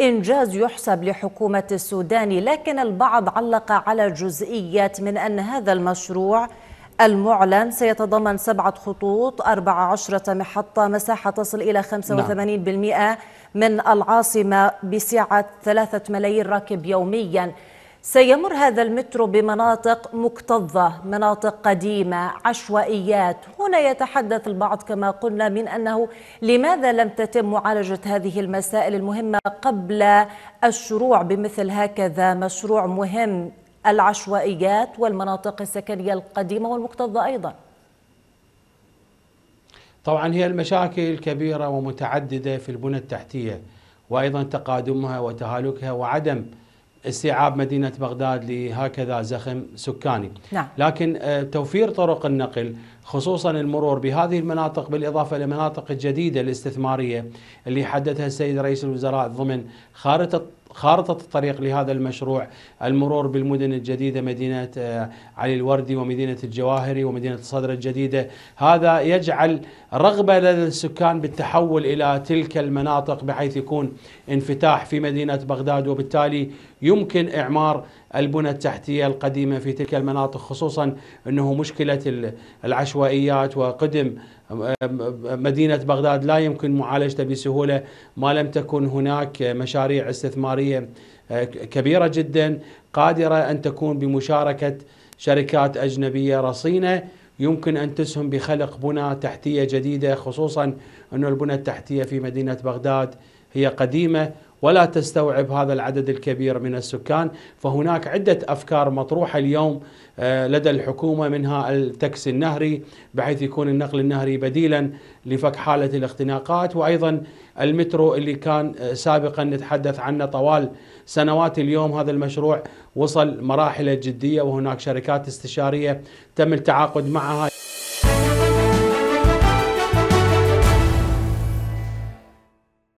إنجاز يحسب لحكومة السودان لكن البعض علق على جزئيات من أن هذا المشروع المعلن سيتضمن سبعة خطوط 14 محطة مساحة تصل إلى 85% نعم. من العاصمة بسعة 3 ملايين راكب يومياً سيمر هذا المترو بمناطق مكتظة مناطق قديمة عشوائيات هنا يتحدث البعض كما قلنا من أنه لماذا لم تتم معالجة هذه المسائل المهمة قبل الشروع بمثل هكذا مشروع مهم العشوائيات والمناطق السكنية القديمة والمكتظة أيضا طبعا هي المشاكل كبيرة ومتعددة في البنى التحتية وأيضا تقادمها وتهالكها وعدم استيعاب مدينة بغداد لهكذا زخم سكاني نعم. لكن آه، توفير طرق النقل خصوصا المرور بهذه المناطق بالإضافة لمناطق الجديدة الاستثمارية اللي حددها السيد رئيس الوزراء ضمن خارطة خارطة الطريق لهذا المشروع المرور بالمدن الجديدة مدينة آه، علي الوردي ومدينة الجواهري ومدينة الصدر الجديدة هذا يجعل رغبة لدى السكان بالتحول إلى تلك المناطق بحيث يكون انفتاح في مدينة بغداد وبالتالي يمكن إعمار البنى التحتية القديمة في تلك المناطق خصوصا أنه مشكلة العشوائية عشوائيات وقدم مدينة بغداد لا يمكن معالجته بسهولة ما لم تكن هناك مشاريع استثمارية آه، كبيرة جدا قادرة أن تكون بمشاركة شركات أجنبية رصينة يمكن أن تسهم بخلق بنى تحتية جديدة خصوصا أن البنى التحتية في مدينة بغداد هي قديمة ولا تستوعب هذا العدد الكبير من السكان فهناك عدة أفكار مطروحة اليوم آه، لدى الحكومة منها التكس النهري بحيث يكون النقل النهري بديلا لفك حالة الاختناقات وأيضا المترو اللي كان آه، سابقا نتحدث عنه طوال سنوات اليوم هذا المشروع وصل مراحل جدية وهناك شركات استشارية تم التعاقد معها